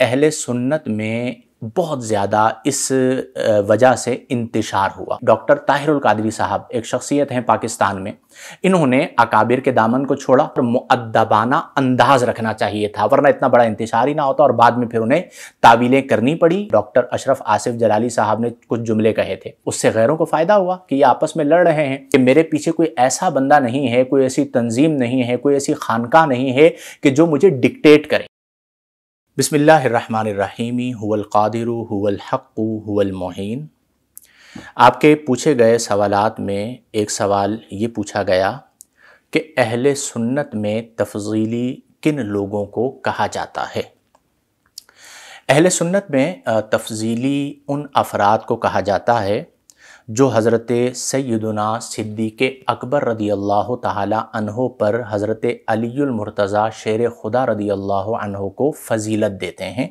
अहल सुन्नत में बहुत ज़्यादा इस वजह से इंतशार हुआ डॉक्टर ताहिरुल कादरी साहब एक शख्सियत हैं पाकिस्तान में इन्होंने अकाबिर के दामन को छोड़ा और मुद्दबाना अंदाज रखना चाहिए था वरना इतना बड़ा इंतशार ही ना होता और बाद में फिर उन्हें तावीलें करनी पड़ी डॉक्टर अशरफ आसिफ जलाली साहब ने कुछ जुमले कहे थे उससे गैरों को फ़ायदा हुआ कि ये आपस में लड़ रहे हैं कि मेरे पीछे कोई ऐसा बंदा नहीं है कोई ऐसी तंजीम नहीं है कोई ऐसी खानका नहीं है कि जो मुझे डिक्टेट करे बसमीमी हुलक़ादिर हुलहक़ हुलमोहन आपके पूछे गए सवालात में एक सवाल ये पूछा गया कि अहल सुन्नत में तफजीली किन लोगों को कहा जाता है अहल सुन्नत में तफजीली उन अफराद को कहा जाता है जो हज़रत सैदना सिद्दीक अकबर रदी अल्लाह तहो पर हज़रत अलीमरतज़ा शेर खुदा रदी अल्लाह को फजीलत देते हैं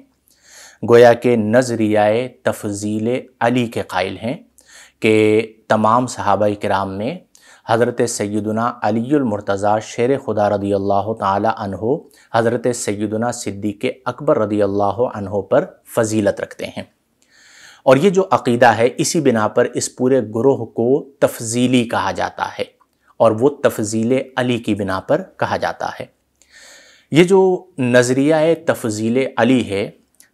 गोया के नजरिया तफजील अली के कायल हैं कि तमाम सहाबा कराम में हज़रत सैदना अलीमरतज़ा शेर खुदा रदी अल्लाह तहो हज़रत सैदना सिद्दीक अकबर रदी अल्लाह पर फजीलत रखते हैं और ये जो अकीदा है इसी बिना पर इस पूरे ग्रोह को तफजीली कहा जाता है और वो तफजील अली की बिना पर कहा जाता है ये जो नज़रिया तफजील अली है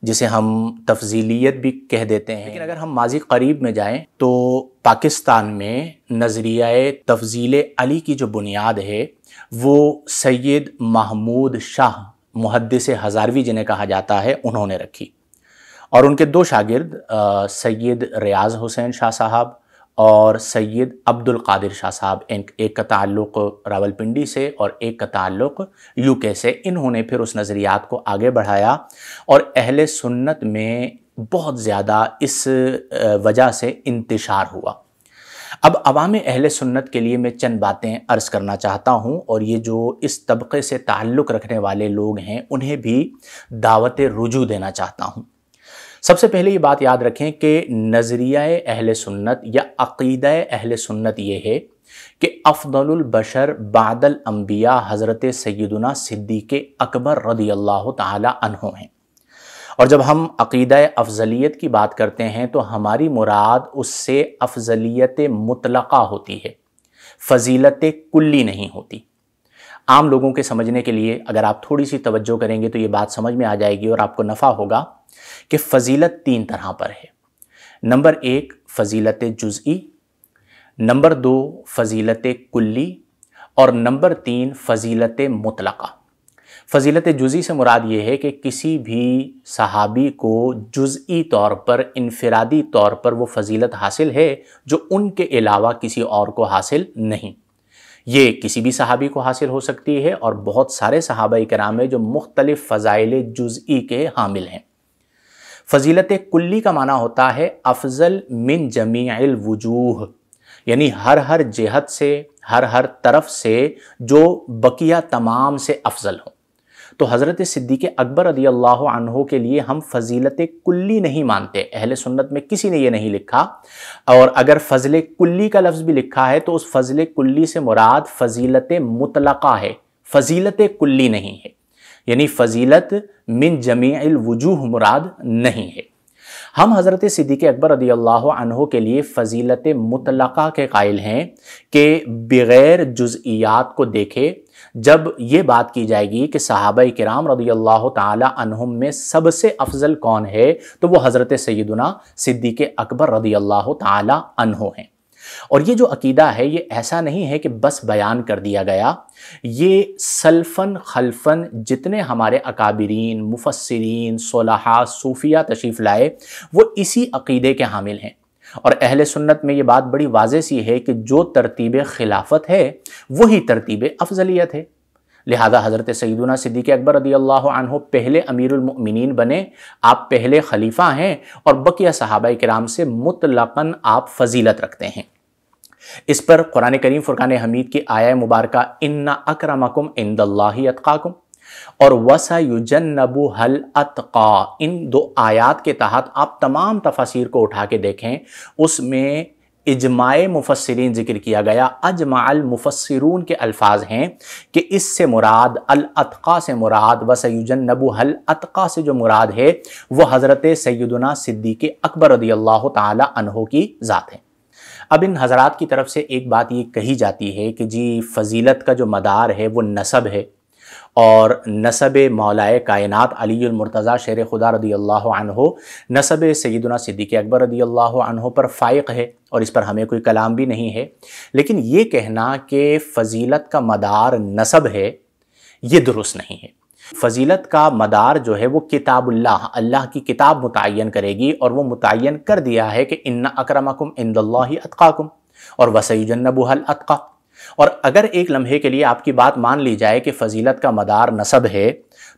जिसे हम तफजीलियत भी कह देते हैं लेकिन अगर हम माजी करीब में जाएं तो पाकिस्तान में नज़रिया तफजील अली की जो बुनियाद है वो सैयद महमूद शाह मुहदस हज़ारवी जिन्हें कहा जाता है उन्होंने रखी और उनके दो शागिर्द सैयद रियाज हुसैन शाह साहब और सैयद अब्दुल कादिर शाह साहब एक का ताल्लुक रावलपिंडी से और एक का ताल्लुक यूके से इन्होंने फिर उस नज़रियात को आगे बढ़ाया और अहल सुन्नत में बहुत ज़्यादा इस वजह से इंतशार हुआ अब अवाम अहल सुन्नत के लिए मैं चंद बातें अर्ज़ करना चाहता हूँ और ये जो इस तबक़े से ताल्लुक़ रखने वाले लोग हैं उन्हें भी दावत रुजू देना चाहता हूँ सबसे पहले ये बात याद रखें कि नज़रिया अहल सुन्नत या अक़ीद अहल सुन्नत ये है कि अफ़दलबशर बादल अम्बिया हज़रत सैदुना सिद्दीक अकबर रदी अल्लाह तहों हैं और जब हम अक़ीद अफजलियत की बात करते हैं तो हमारी मुराद उससे अफजलियत मुतलक़ा होती है फजीलत कुल्ली नहीं होती आम लोगों के समझने के लिए अगर आप थोड़ी सी तवज्जो करेंगे तो ये बात समझ में आ जाएगी और आपको नफ़ा होगा कि फ़जीलत तीन तरह पर है नंबर एक फ़जीलत जुज़ी नंबर दो फ़जीलत कुल्ली और नंबर तीन फ़जीलत मुतलका फ़जीलत जुज़ी से मुराद ये है कि किसी भी सहाबी को जुज़ी तौर पर इनफरादी तौर पर वो फजीलत हासिल है जो उनके अलावा किसी और को हासिल नहीं ये किसी भी सहाबी को हासिल हो सकती है और बहुत सारे सहाबा कराम है जो मुख्तलिफ़ फ़ज़ाइल जुज़ी के हामिल हैं फजीलत कुल्ली का माना होता है अफजल मिन जमील वजूह यानी हर हर जेहत से हर हर तरफ से जो बकिया तमाम से अफजल हो तो हज़रत सिद्दीक़ अकबर रदी अल्लाह के लिए हम फजीलत कुल्ली नहीं मानते अहल सुन्नत में किसी ने यह नहीं लिखा और अगर फजल कुल्ली का लफ्ज़ भी लिखा है तो उस फजल कुल्ली से मुराद फजीलत मुतलका है फजीलत कुल्ली नहीं है यानी फजीलत मिन जमी वजूह मुराद नहीं है हम हज़रत सिद्दीक़ अकबर अदी अनहो के लिए फ़जीलत मुतलक़ा के कायल हैं कि बग़ैर जजियात को देखे जब ये बात की जाएगी कि सहाबा कराम रदी अल्लाह तहम में सबसे अफजल कौन है तो वह हज़रत सैदुना सिद्दीक अकबर रदी अल्लाह तहों हैं और ये जो अकीदा है ये ऐसा नहीं है कि बस बयान कर दिया गया ये सल्फन खलफन जितने हमारे अकाबरीन मुफसरीन सोलहा सूफिया तशीफ लाए वो इसी अकीदे के हामिल हैं और अहल सुन्नत में ये बात बड़ी वाज सी है कि जो तरतीब खिलाफत है वही तरतीब अफजलियत है लिहाजा हज़रत सईदना सिद्दीक अकबर रदी अल्लाह पहले अमीरमिन बने आप पहले खलीफा हैं और बकिया साहबा कराम से मुतलकन आप फजीलत रखते हैं इस पर कुरान करीम फ़ुरक़ान हमीद की आया मुबारक इन्ना अक्रमकुम इंदल्लाही अतकाकुम और वसयुजन नबू हल अतका इन दो आयात के तहत आप तमाम तफसीर को उठा के देखें उसमें इजमाय मुफसरीन जिक्र किया गया अजमाल मुफसरून के अल्फाज हैं कि इससे मुराद अतका से मुराद व सैदन नबू अतका से जो मुराद है वह हज़रत सैदना के अकबर रदी अल्लाह तहो की ज़ात है अब इन हज़रात की तरफ से एक बात ये कही जाती है कि जी फजीलत का जो मदार है वो नसब है और नसब मौलाए कायनत अलीमरतज़ा शेर खुदा रदी अल्लाह नसब सैदना सिद्दीक अकबर रदी अल्लाह पर फ़ाइक है और इस पर हमें कोई कलाम भी नहीं है लेकिन ये कहना कि फ़जीलत का मदार नसब है ये दुरुस्त नहीं है फ़जीलत का मदार जो है वो किताबुल्लाह अल्लाह की किताब मुतन करेगी और वो मुतन कर दिया है कि इन्ना अक्रमकुम इंदल्ला अतकाकुम और वसई जन्नबुहल अतका और अगर एक लम्हे के लिए आपकी बात मान ली जाए कि फजीलत का मदार नसब है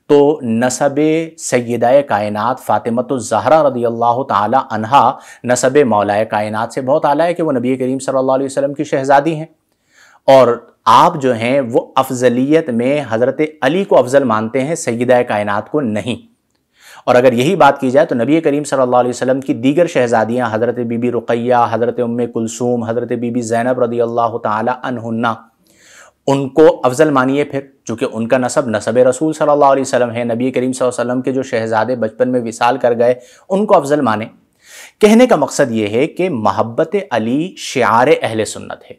तो नसब सैद कायनत फ़ातिमत ज़हरा रदी अल्लाह तहा नसब मौलाए कायनत से बहुत आला है कि वह नबी करीम सल्ला वसम की शहज़ादी हैं और आप जो हैं वो अफजलियत में हज़रत अली को अफजल मानते हैं सैद कायनत को नहीं और अगर यही बात की जाए तो नबी करीम सल्ला अलैहि की दीगर शहज़ादियाँ हज़रत बीबी रुकैया हज़रत उम कुलसूम हज़रत बीबी ज़ैनब रदी अल्लाह तहन्ना उनको अफजल मानिए फिर चूँकि उनका नसब नसब रसूल सल्ला वसम है नबी करीम वसम के जो शहज़ादे बचपन में विसाल कर गए उनको अफजल माने कहने का मकसद ये है कि महब्बत अली शार अहल सुन्नत है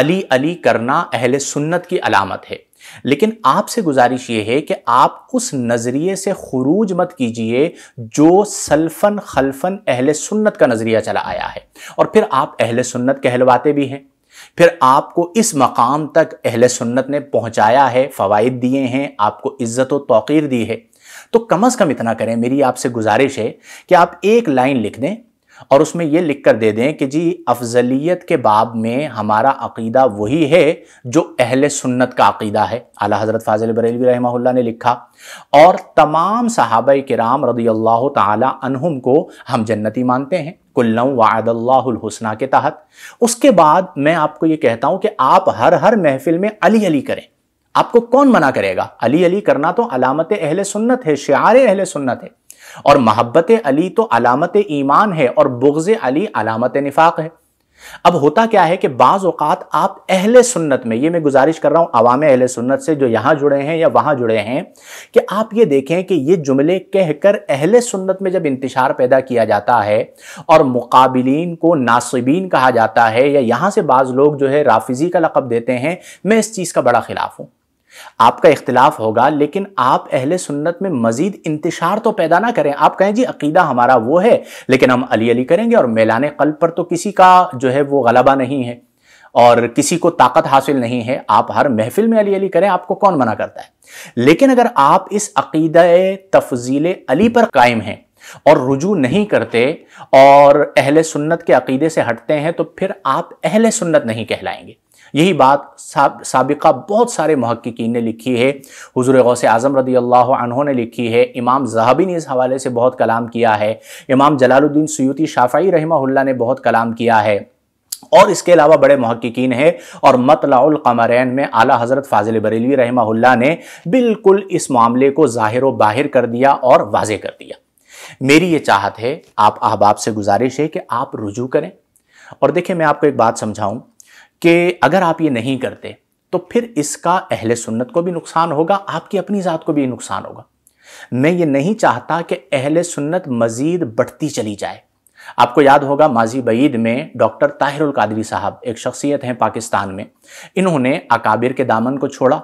अली अली करना अहल सुन्नत की अलामत है लेकिन आपसे गुजारिश ये है कि आप उस नज़रिए से खरूज मत कीजिए जो सल्फन खलफन अहल सुन्नत का नज़रिया चला आया है और फिर आप अहल सुन्नत कहलवाते भी हैं फिर आपको इस मकाम तक अहल सुन्नत ने पहुंचाया है फ़वाद दिए हैं आपको इज़्ज़त व तोक़ीर दी है तो कम अज़ कम इतना करें मेरी आपसे गुजारिश है कि आप एक लाइन लिख दें और उसमें ये लिख कर दे दें कि जी अफजलियत के बाब में हमारा अकीदा वही है जो अहल सुन्नत का अकीदा है आला हज़रत फाजिल बरेलवी रहमहुल्ला ने लिखा और तमाम सहाब कराम रदी अल्लाह तहम को हम जन्नती मानते हैं कुल्लम वादल्लासना के तहत उसके बाद मैं आपको ये कहता हूँ कि आप हर हर महफिल में अली अली करें आपको कौन मना करेगा अली अली करना तो अलामत अहल सुन्नत है शार अहल सुन्नत है और मोहब्बत अली तो अलामत ईमान है और बुग्ज़ अली अलामत निफाक है अब होता क्या है कि बाज़ आप अहल सुन्नत में ये मैं गुजारिश कर रहा हूं अवाम अहल सुन्नत से जो यहां जुड़े हैं या वहां जुड़े हैं कि आप ये देखें कि ये जुमले कहकर अहल सुन्नत में जब इंतशार पैदा किया जाता है और मुकाबलीन को नासिबीन कहा जाता है या यहां से बाज़ लोग जो है राफिजी का लकब देते हैं मैं इस चीज़ का बड़ा खिलाफ हूं आपका इख्तिलाफ होगा लेकिन आप अहल सुन्नत में मजीद इंतशार तो पैदा ना करें आप कहें जी अकीदा हमारा वो है लेकिन हम अली अली करेंगे और मेलान कल पर तो किसी का जो है वो गलबा नहीं है और किसी को ताकत हासिल नहीं है आप हर महफिल में अली अली करें आपको कौन मना करता है लेकिन अगर आप इस अकीद तफजील अली पर कायम हैं और रुजू नहीं करते और अहले सुन्नत के अकीदे से हटते हैं तो फिर आप अहल सुन्नत नहीं कहलाएंगे यही बात सबका बहुत सारे महक्कीन ने लिखी है हजूर गौस आज़म रदी अल्लाह ने लिखी है इमाम जहाबी ने इस हवाले से बहुत कलाम किया है इमाम जलालुद्दीन सयूती शाफ़ाई रहमा ने बहुत कलाम किया है और इसके अलावा बड़े महक्कीन हैं और मतलाकमरैन में आला हज़रत फाजिल बरेलवी रहमा ने बिल्कुल इस मामले को ज़ाहिर व बाहिर कर दिया और वाजे कर दिया मेरी ये चाहत है आप अहबाब से गुजारिश है कि आप रुजू करें और देखिए मैं आपको एक बात समझाऊं कि अगर आप ये नहीं करते तो फिर इसका अहल सुन्नत को भी नुकसान होगा आपकी अपनी ज़ात को भी नुकसान होगा मैं ये नहीं चाहता कि अहल सुन्नत मज़ीद बढ़ती चली जाए आपको याद होगा माजी बईद में डॉक्टर ताहिरुल कादरी साहब एक शख्सियत हैं पाकिस्तान में इन्होंने अकाबिर के दामन को छोड़ा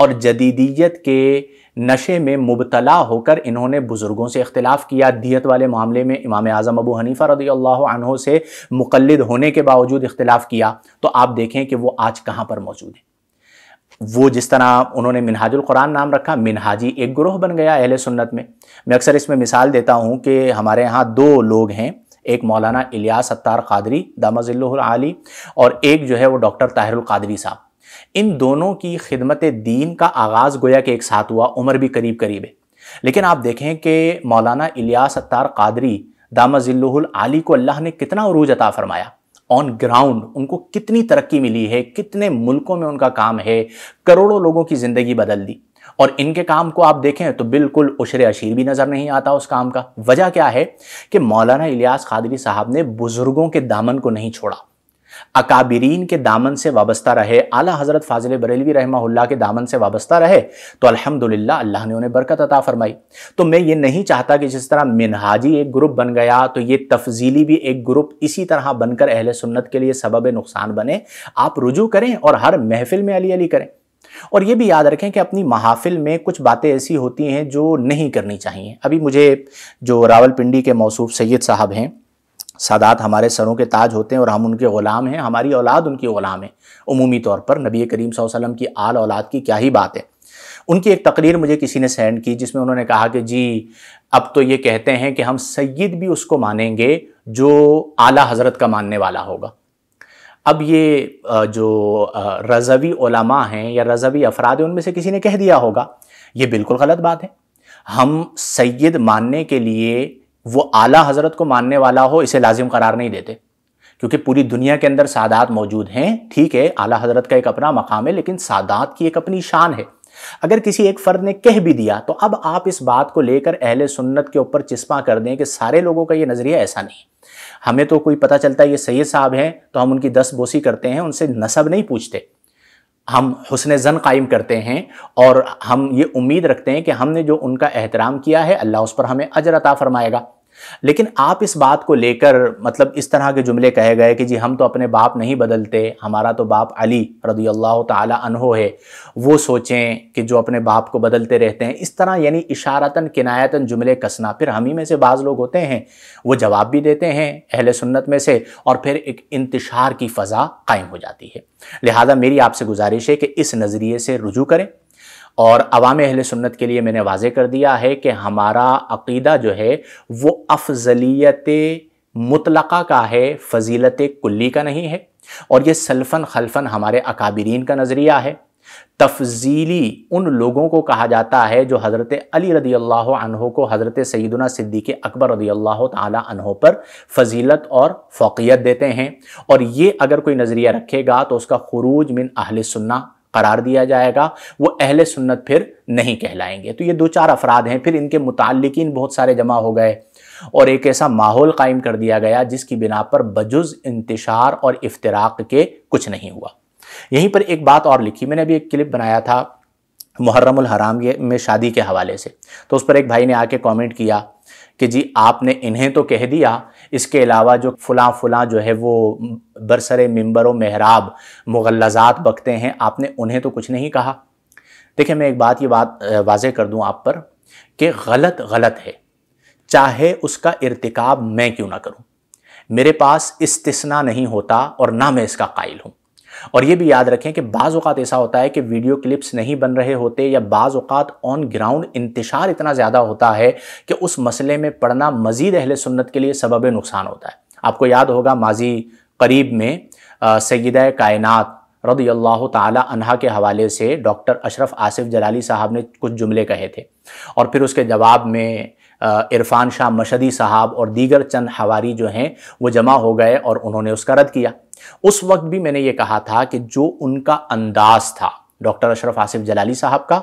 और जदीदियत के नशे में मुबतला होकर इन्होंने बुज़ुर्गों से अख्तिलाफ़ किया दियत वाले मामले में इमाम आज़म अबू हनीफ़ा रदी अल्लाह से मुकलद होने के बावजूद इख्तलाफ किया तो आप देखें कि वो आज कहाँ पर मौजूद है वो जिस तरह उन्होंने मिनहाजुल कुरान नाम रखा मिनहाजी एक ग्रोह बन गया अहले सुन्नत में मैं अक्सर इसमें मिसाल देता हूँ कि हमारे यहाँ दो लोग हैं एक मौलाना इलियास सत्तार कादरी दामाजिल्ल आली और एक जो है वो डॉक्टर ताहिरुल कादरी साहब इन दोनों की खिदमत दीन का आगाज़ गोया के एक साथ हुआ उम्र भी करीब करीब है लेकिन आप देखें कि मौलाना इलियास अत्तार कादरी दामाजिल्लुल आली को अल्लाह ने कितना अरूज अता फरमाया ऑन ग्राउंड उनको कितनी तरक्की मिली है कितने मुल्कों में उनका काम है करोड़ों लोगों की ज़िंदगी बदल दी और इनके काम को आप देखें तो बिल्कुल उशर अशीर भी नज़र नहीं आता उस काम का वजह क्या है कि मौलाना इलियास कादरी साहब ने बुज़ुर्गों के दामन को नहीं छोड़ा अकाबरीन के दामन से वाबस्ता रहे आला हज़रत फाजिल बरेलवी रहमा के दामन से वाबस्ता रहे तो अल्हम्दुलिल्लाह अल्लाह ने उन्हें बरकत अता फरमाई तो मैं ये नहीं चाहता कि जिस तरह मिनहाजी एक ग्रुप बन गया तो ये तफजीली भी एक ग्रुप इसी तरह बनकर अहल सुन्नत के लिए सबब नुकसान बने आप रुजू करें और हर महफिल में अली अली करें और ये भी याद रखें कि अपनी महाफिल में कुछ बातें ऐसी होती हैं जो नहीं करनी चाहिए अभी मुझे जो रावलपिंडी के मौसू सैयद साहब हैं सादात हमारे सरों के ताज होते हैं और हम उनके ग़ुलाम हैं हमारी औलाद उनकी ग़ुलाम है उमूमी तौर पर नबी करीम वसल्लम की आल औलाद की क्या ही बात है उनकी एक तकरीर मुझे किसी ने सेंड की जिसमें उन्होंने कहा कि जी अब तो ये कहते हैं कि हम सैद भी उसको मानेंगे जो आला हज़रत का मानने वाला होगा अब ये जो रज़वी ओलमा हैं या रज़वी अफराद हैं उनमें से किसी ने कह दिया होगा ये बिल्कुल गलत बात है हम सैद मानने के लिए वो आला हज़रत को मानने वाला हो इसे लाजिम करार नहीं देते क्योंकि पूरी दुनिया के अंदर सादात मौजूद हैं ठीक है आला हज़रत का एक अपना मकाम है लेकिन सादात की एक अपनी शान है अगर किसी एक फ़र्द ने कह भी दिया तो अब आप इस बात को लेकर अहल सुन्नत के ऊपर चिस्पा कर दें कि सारे लोगों का ये नज़रिया ऐसा नहीं हमें तो कोई पता चलता है ये सैयद साहब हैं तो हम उनकी दस बोसी करते हैं उनसे नसब नहीं पूछते हम हसन ज़न कायम करते हैं और हम ये उम्मीद रखते हैं कि हमने जो उनका एहतराम किया है अल्लाह उस पर हमें अजर अता फरमाएगा लेकिन आप इस बात को लेकर मतलब इस तरह के जुमले कहे गए कि जी हम तो अपने बाप नहीं बदलते हमारा तो बाप अली रदी अल्लाह तहो है वो सोचें कि जो अपने बाप को बदलते रहते हैं इस तरह यानी इशारतन किनायतन जुमले कसना फिर हम ही में से बाज़ लोग होते हैं वो जवाब भी देते हैं अहल सुन्नत में से और फिर एक इंतशार की फ़ज़ा कायम हो जाती है लिहाजा मेरी आपसे गुजारिश है कि इस नज़रिए से रुजू करें और अवाम अहल सुन्नत के लिए मैंने वाजे कर दिया है कि हमारा अकीदा जो है वो अफजलियत मुतलक़ा का है फजीलत कुल्ली का नहीं है और ये सल्फन खलफन हमारे अकाबरीन का नज़रिया है तफजीली उन लोगों को कहा जाता है जो हज़रत अली रदी अल्लाह को हज़रत सईदना सिद्दीक अकबर रदी अल्लाह तहो पर फजीलत और फ़ौक़ियत देते हैं और ये अगर कोई नज़रिया रखेगा तो उसका खरूज मिन अहल सुन्ना करार दिया जाएगा वो अहल सुन्नत फिर नहीं कहलाएंगे तो ये दो चार अफराद हैं फिर इनके मुतलकिन बहुत सारे जमा हो गए और एक ऐसा माहौल कायम कर दिया गया जिसकी बिना पर बजुज इंतशार और इफ्तराक के कुछ नहीं हुआ यहीं पर एक बात और लिखी मैंने अभी एक क्लिप बनाया था मुहर्रम हराम में शादी के हवाले से तो उस पर एक भाई ने आके कमेंट किया कि जी आपने इन्हें तो कह दिया इसके अलावा जो फुला फुला जो है वो बरसर मंबर महराब मुगलजात बकते हैं आपने उन्हें तो कुछ नहीं कहा देखिए मैं एक बात ये बात वाज कर दूँ आप पर कि गलत गलत है चाहे उसका इरतकब मैं क्यों ना करूँ मेरे पास इस्तना नहीं होता और ना मैं इसका कायल हूँ और ये भी याद रखें कि बाज़ अवत ऐसा होता है कि वीडियो क्लिप्स नहीं बन रहे होते या बाज़ अवत ऑन ग्राउंड इंतशार इतना ज़्यादा होता है कि उस मसले में पढ़ना मज़ीद अहल सुन्नत के लिए सबब नुकसान होता है आपको याद होगा माजी करीब में सैद कायनत रदी अल्लाह तहा के हवाले से डॉक्टर अशरफ आसिफ जलाली साहब ने कुछ जुमले कहे थे और फिर उसके जवाब में इरफान शाह मशदी साहब और दीगर चंद हवारी जो हैं वो जमा हो गए और उन्होंने उसका रद्द किया उस वक्त भी मैंने ये कहा था कि जो उनका अंदाज था डॉक्टर अशरफ आसिफ जलाली साहब का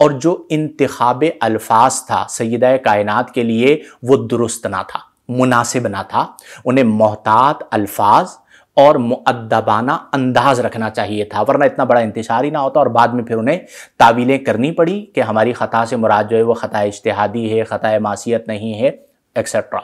और जो इंतब अल्फाज था सैद कायन के लिए वो दुरुस्त ना था मुनासिब ना था उन्हें मोहतात अल्फाज और मुद्दबाना अंदाज रखना चाहिए था वरना इतना बड़ा इंतजार ही ना होता और बाद में फिर उन्हें तावीलें करनी पड़ी कि हमारी ख़ता से मुराद जो है वो ख़ता इश्तहादी है ख़ता मासीत नहीं है एक्सेट्रा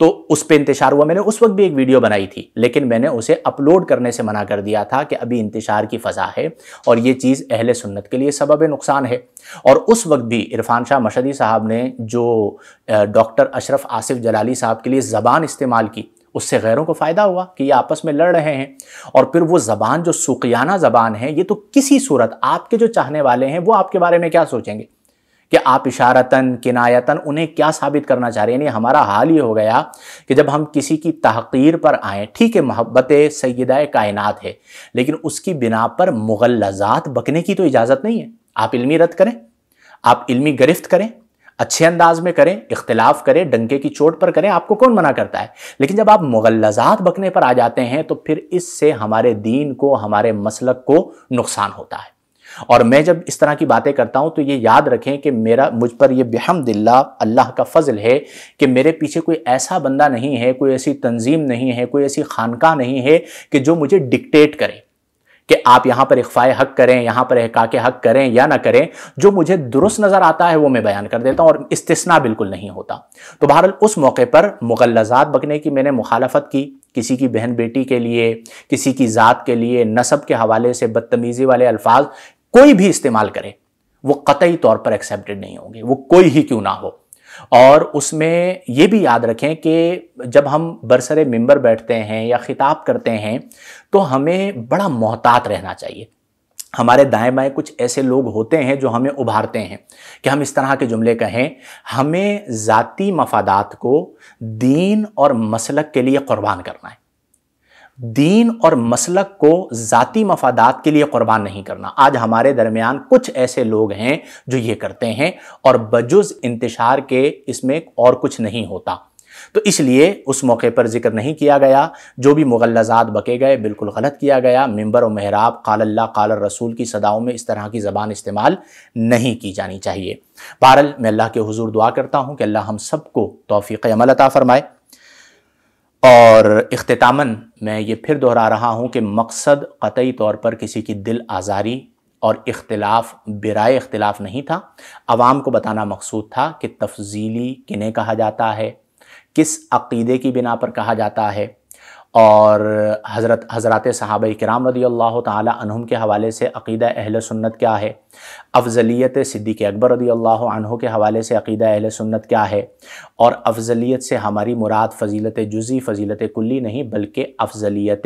तो उस पर इंतजार हुआ मैंने उस वक्त भी एक वीडियो बनाई थी लेकिन मैंने उसे अपलोड करने से मना कर दिया था कि अभी इंतशार की फ़ज़ा है और ये चीज़ अहल सुन्नत के लिए सबब नुकसान है और उस वक्त भी इरफान शाह मशदी साहब ने जो डॉक्टर अशरफ आसिफ जलाली साहब के लिए ज़बान इस्तेमाल की उससे गैरों को फ़ायदा हुआ कि ये आपस में लड़ रहे हैं और फिर वो ज़बान जो सुकियाना ज़बान है ये तो किसी सूरत आपके जो चाहने वाले हैं वो आपके बारे में क्या सोचेंगे कि आप इशारतन किनायतन उन्हें क्या साबित करना चाह रहे हैं यानी हमारा हाल ये हो गया कि जब हम किसी की तहकीर पर आएँ ठीक है मोहब्बत सैदा कायनात है लेकिन उसकी बिना पर मुगलजात बकने की तो इजाज़त नहीं है आप इल्मी रद्द करें आप इल्मी गिरफ्त करें अच्छे अंदाज में करें इख्तलाफ करें डंके की चोट पर करें आपको कौन मना करता है लेकिन जब आप मुगलजात बकने पर आ जाते हैं तो फिर इससे हमारे दीन को हमारे मसलक को नुकसान होता है और मैं जब इस तरह की बातें करता हूं तो ये याद रखें कि मेरा मुझ पर यह बेहमदिल्ला अल्लाह का फजल है कि मेरे पीछे कोई ऐसा बंदा नहीं है कोई ऐसी तंजीम नहीं है कोई ऐसी खानका नहीं है कि जो मुझे डिक्टेट करे कि आप यहां पर इख्फाए हक करें यहां पर अहका के हक करें या ना करें जो मुझे दुरुस्त नजर आता है वो मैं बयान कर देता हूं और इस्तना बिल्कुल नहीं होता तो बहरहाल उस मौके पर मुगलजात बकने की मैंने मुखालफत की किसी की बहन बेटी के लिए किसी की ज़ात के लिए नसब के हवाले से बदतमीज़ी वाले अल्फाज कोई भी इस्तेमाल करे वो कतई तौर पर एक्सेप्टेड नहीं होंगे वो कोई ही क्यों ना हो और उसमें ये भी याद रखें कि जब हम बरसरे मेंबर बैठते हैं या ख़िताब करते हैं तो हमें बड़ा मोहतात रहना चाहिए हमारे दाएं बाएं कुछ ऐसे लोग होते हैं जो हमें उभारते हैं कि हम इस तरह के जुमले कहें हमें ज़ाती मफादात को दीन और मसलक के लिए क़ुरबान करना है दीन और मसलक को ज़ाति मफादात के लिए क़ुरबान नहीं करना आज हमारे दरमियान कुछ ऐसे लोग हैं जो ये करते हैं और बजुज इंतशार के इसमें और कुछ नहीं होता तो इसलिए उस मौके पर जिक्र नहीं किया गया जो भी मुगलजात बके गए बिल्कुल गलत किया गया मेंबर और महराब काल्ला काल रसूल की सदाओं में इस तरह की ज़बान इस्तेमाल नहीं की जानी चाहिए बहरल मैं अल्लाह के हजूर दुआ करता हूँ कि अल्लाह हम सबको तोफ़ी अमल अता फ़रमाए और अख्तामन मैं ये फिर दोहरा रहा हूँ कि मकसद कतई तौर पर किसी की दिल आज़ारी और इख्तलाफ बराए इख्तलाफ नहीं था आवाम को बताना मकसूद था कि तफजीली किन्हें कहा जाता है किस अक़ीदे की बिना पर कहा जाता है और हज़रत हज़रत साहब कराम रदी अल्लाह तहम के हवाले से अक़ीदा अहल सुन्नत क्या है अफजलियत सिद्दीक़ अकबर रदी अल्लाह के हवाले से अक़ीदा अहल सुन्नत क्या है और अफजलियत से हमारी मुराद फ़जीलत जुज़ी फ़जीलत कुल्ली नहीं बल्कि अफजलियत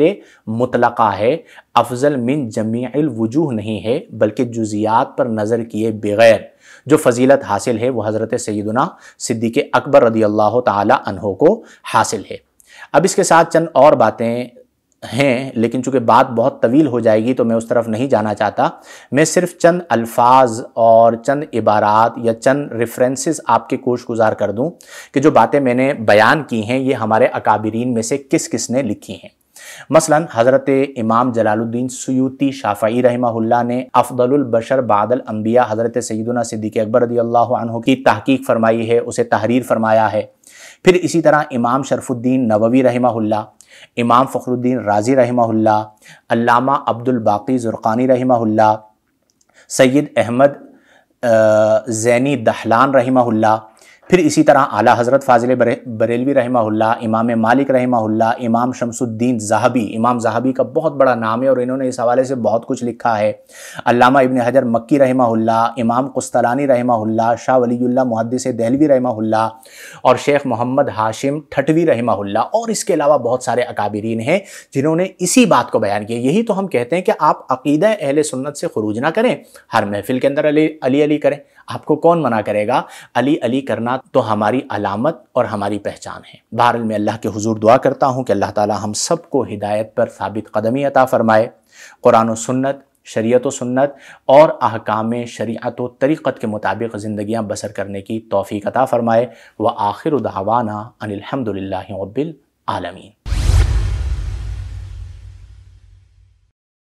मुतलक़ा है अफजल मिन जमीलवजूह नहीं है बल्कि जुज़ियात पर नज़र किए बगैर जो फजीलत हासिल है वह हज़रत सैदना सिद्दीक़ अकबर रदी अल्लाह तहों को हासिल है अब इसके साथ चंद और बातें हैं लेकिन चूंकि बात बहुत तवील हो जाएगी तो मैं उस तरफ नहीं जाना चाहता मैं सिर्फ चंद अल्फाज और चंद इबारात या चंद रेफरेंसेस आपके कोश गुजार कर दूं कि जो बातें मैंने बयान की हैं ये हमारे अकाबरीन में से किस किस ने लिखी हैं मसलन हज़रत इमाम जलालुद्दीन सयूती शाफ़ी रहमा ने अफदलबशर बादल अम्बिया हज़रत सईदुना सिद्दीक अकबर रदी की तहकीक फरमाई है उसे तहरीर फरमाया है फिर इसी तरह इमाम शरफुद्दीन नबवी रहमा इमाम फ़खरुद्दीन राजी रहमा अब्दुलबाकी जुर्कानी रहमा सैद अहमद जैनी दहलान रहमा फिर इसी तरह आला हज़रत फाजिल बरेलवी रहमा इमाम मालिक रहमा इमाम शमसुद्दीन जहाबी इमाम जहाबी का बहुत बड़ा नाम है और इन्होंने इस हवाले से बहुत कुछ लिखा है अलामा इबन हजर मक्की रहमा इमाम कुस्तलानी रहमा शाह वली मुहदस दहलवी रहमा और शेख मोहम्मद हाशिम ठटवी रहमा और इसके अलावा बहुत सारे अकाबरीन हैं जिन्होंने इसी बात को बयान किया यही तो हम कहते हैं कि आप अकीदा अहल सुन्नत से खरूज ना करें हर महफिल के अंदर अली, अली करें आपको कौन मना करेगा अली अली करना तो हमारी अलामत और हमारी पहचान है बहरल में अल्लाह के हजूर दुआ करता हूँ कि अल्लाह ताली हम सब को हिदायत पर साबित कदमी अता फ़रमाए कुरान सन्नत शरीत व सुन्नत और अहकाम शरीत व तरीक़त के मुताबिक ज़िंदियाँ बसर करने की तोफ़ी अता फ़रमाए व आखिर दावाना अनिलहमदिल्ला रबिल आलमीन